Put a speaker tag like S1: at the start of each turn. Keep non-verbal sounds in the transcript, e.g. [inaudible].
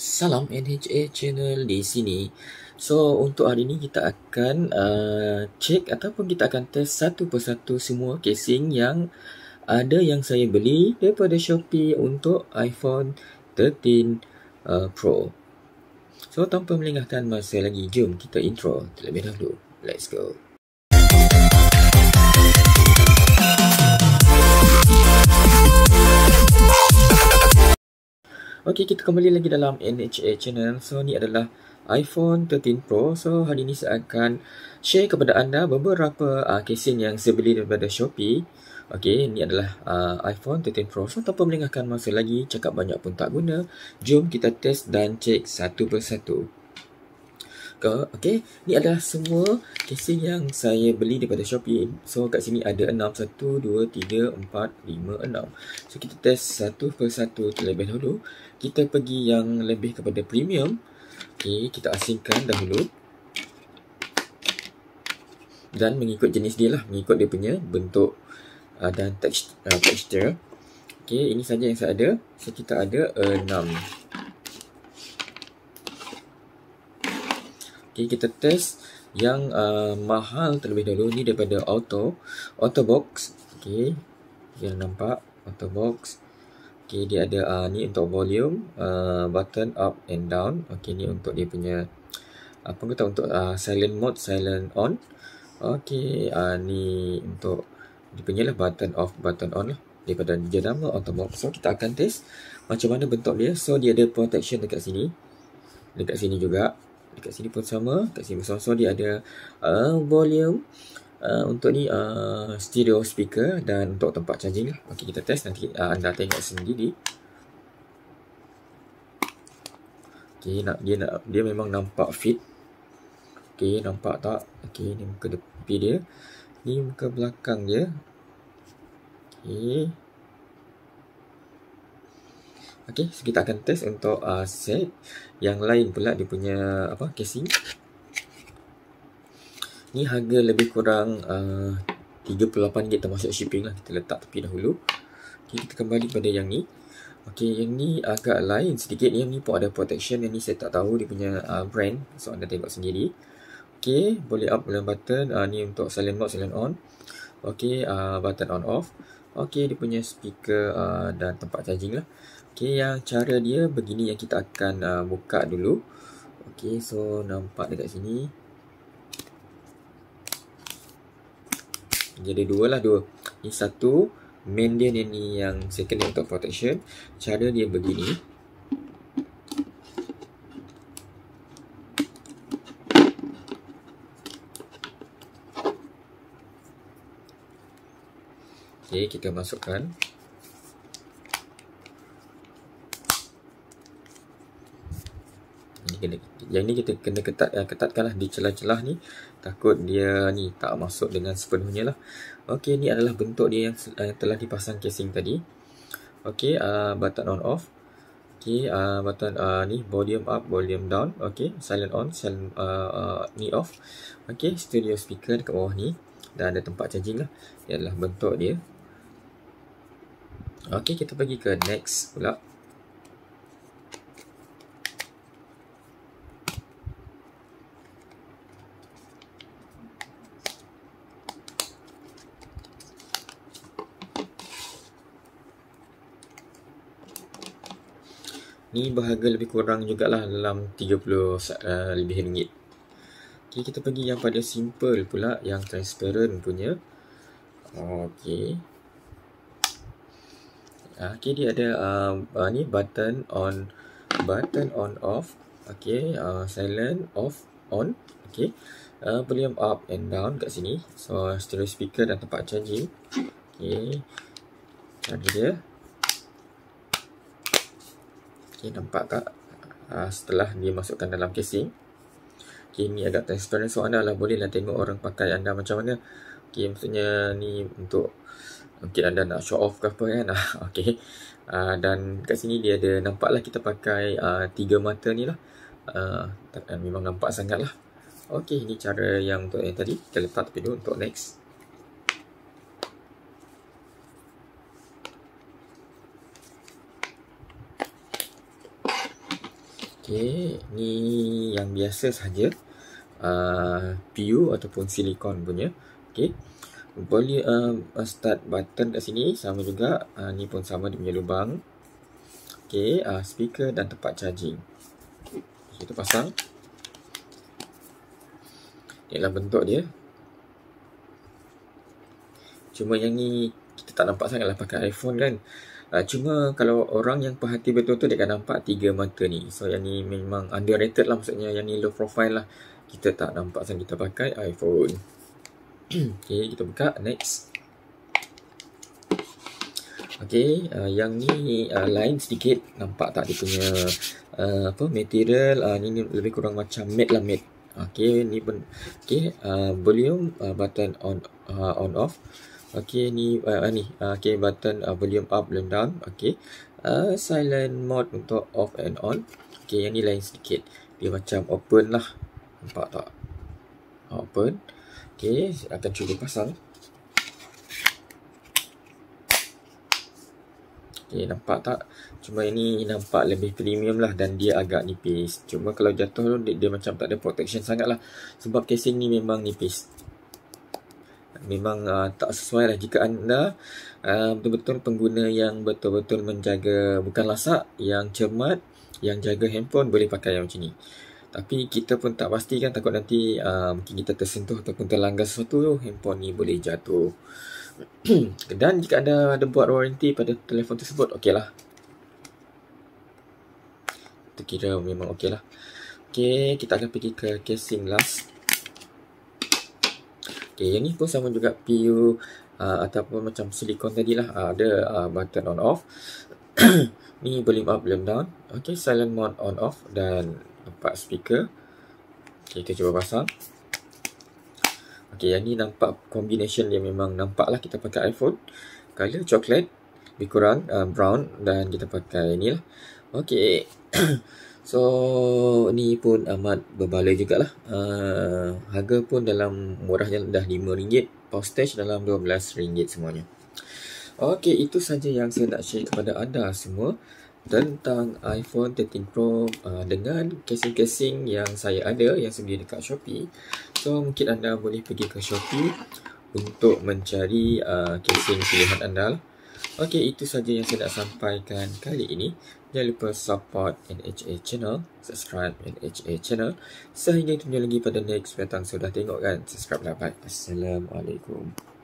S1: Salam NHA Channel di sini. So untuk hari ini kita akan uh, check ataupun kita akan test satu persatu semua casing yang ada yang saya beli daripada Shopee untuk iPhone 13 uh, Pro. So tanpa melengahkan masa lagi, jom kita intro terlebih dahulu. Let's go. Okey, kita kembali lagi dalam NHA channel. So, ni adalah iPhone 13 Pro. So, hari ini saya akan share kepada anda beberapa uh, ah, casing yang saya beli daripada Shopee. Okey, ni adalah uh, iPhone 13 Pro. So, tanpa melengahkan masa lagi, cakap banyak pun tak guna. Jom kita test dan cek satu persatu. Maka, okay, ni adalah semua casing yang saya beli daripada Shopee. So, kat sini ada 6, 1, 2, 3, 4, 5, 6. So, kita test satu per satu terlebih dahulu. Kita pergi yang lebih kepada premium. Okay, kita asingkan dahulu. Dan mengikut jenis dia lah, mengikut dia punya bentuk uh, dan text, uh, texture. Okay, ini saja yang saya ada. So, kita ada 6. Uh, Okey, kita test yang uh, mahal terlebih dahulu ni daripada Auto auto box. Okey. Yang nampak auto box. Okey, dia ada uh, ni untuk volume, uh, button up and down. Okey, ni untuk dia punya apa kata untuk uh, silent mode, silent on. Okey, uh, ni untuk dia punya lah button off, button on lah daripada auto box. So, kita akan test macam mana bentuk dia. So, dia ada protection dekat sini. Dekat sini juga dekat sini pun sama dekat sini sama so dia ada uh, volume uh, untuk ni uh, stereo speaker dan untuk tempat charging lah Okay, kita test nanti uh, anda tengok sendiri Okay, nak dia nak dia memang nampak fit okey nampak tak okey ni muka depan dia ni muka belakang dia okey Okey, so kita akan test untuk uh, set yang lain pula dia punya apa casing. Ni harga lebih kurang uh, 38 RM termasuk shipping lah kita letak tepi dahulu. Okey, kita kembali pada yang ni. Okey, yang ni agak lain sedikit yang ni pun ada protection yang ni saya tak tahu dia punya uh, brand so anda tengok sendiri. Okey, boleh up boleh button uh, ni untuk silent mode silent on. Okey, uh, button on off. Okey, dia punya speaker uh, dan tempat charging lah. Okey, yang cara dia begini yang kita akan uh, buka dulu. Okey, so nampak dekat sini. Jadi dua lah, dua. Ini satu, main dia ni, ni yang second untuk protection. Cara dia begini. Okey, kita masukkan. kena yang ni kita kena ketat yang eh, ketatkanlah di celah-celah ni takut dia ni tak masuk dengan sepenuhnya lah okey ni adalah bentuk dia yang uh, telah dipasang casing tadi okey uh, ah, button on off okey uh, ah, button uh, ni volume up volume down okey silent on silent uh, uh, ni off okey studio speaker dekat bawah ni dan ada tempat charging lah Ini adalah bentuk dia okey kita pergi ke next pula Ni berharga lebih kurang jugalah dalam 30 uh, eh, lebih ringgit. Okey, kita pergi yang pada simple pula yang transparent punya. Okey. Okey, dia ada uh, ni button on button on off. Okey, uh, silent off on. Okey. Uh, volume up and down kat sini. So, stereo speaker dan tempat charging. Okey. Charger dia. Okey, nampak tak? Ha, setelah masukkan dalam casing. Okey, ni agak transparent. So, anda lah bolehlah tengok orang pakai anda macam mana. Okey, maksudnya ni untuk... Mungkin anda nak show off ke apa kan. [laughs] Ah, okay, Ha, ah, dan kat sini dia ada... Nampaklah kita pakai ha, tiga mata ni lah. Ha, memang nampak sangat lah. Okay, ini cara yang untuk yang tadi. Kita letak tepi dulu untuk next. Okey, ni yang biasa saja uh, ah, PU ataupun silikon punya. Okey, boleh uh, start button kat sini sama juga. Uh, ni pun sama dia punya lubang. Okey, uh, speaker dan tempat charging. Kita pasang. Ini adalah bentuk dia. Cuma yang ni kita tak nampak sangatlah pakai iPhone kan. Uh, cuma kalau orang yang perhati betul-betul dia akan nampak tiga mata ni. So yang ni memang underrated lah maksudnya yang ni low profile lah. Kita tak nampak sebab kita pakai iPhone. [clears throat] okay, kita buka next. Okay, uh, yang ni uh, lain sedikit. Nampak tak dia punya uh, apa material. Uh, ni, ni lebih kurang macam matte lah matte. Okay, ni pun. Okay, uh, volume uh, button on uh, on off. Okay, ni uh, ni. Ah, okay, button uh, volume up volume down. Okay. Uh, silent mode untuk off and on. Okay, yang ni lain sedikit. Dia macam open lah. Nampak tak? Open. Okay, saya akan cuba pasang. Okay, nampak tak? Cuma ini nampak lebih premium lah dan dia agak nipis. Cuma kalau jatuh dia, dia macam tak ada protection sangat lah. Sebab casing ni memang nipis memang uh, tak sesuai lah jika anda uh, betul-betul pengguna yang betul-betul menjaga bukan lasak yang cermat yang jaga handphone boleh pakai yang macam ni tapi kita pun tak pasti kan takut nanti uh, mungkin kita tersentuh ataupun terlanggar sesuatu handphone ni boleh jatuh [clears throat] dan jika anda ada buat warranty pada telefon tersebut okey lah kita kira memang okey lah Okay, kita akan pergi ke casing last Okay, yang ni pun sama juga PU uh, ataupun macam silikon tadi lah. Uh, ada uh, button on off. [coughs] ni boleh up, boleh down. okey silent mode on off dan nampak speaker. Okay, kita cuba pasang. okey yang ni nampak combination dia memang nampak lah kita pakai iPhone. Color coklat, lebih kurang uh, brown dan kita pakai ni lah. okey [coughs] So ni pun amat berbaloi jugalah. Uh, harga pun dalam murahnya dah RM5. Postage dalam RM12 semuanya. Okay, itu saja yang saya nak share kepada anda semua tentang iPhone 13 Pro uh, dengan casing-casing yang saya ada yang sedia dekat Shopee. So mungkin anda boleh pergi ke Shopee untuk mencari uh, casing pilihan anda lah. Okey, itu sahaja yang saya nak sampaikan kali ini. Jangan lupa support NHA channel, subscribe NHA channel. Sehingga kita jumpa lagi pada next. Sudah tengok kan? Subscribe dan lah, like. Assalamualaikum.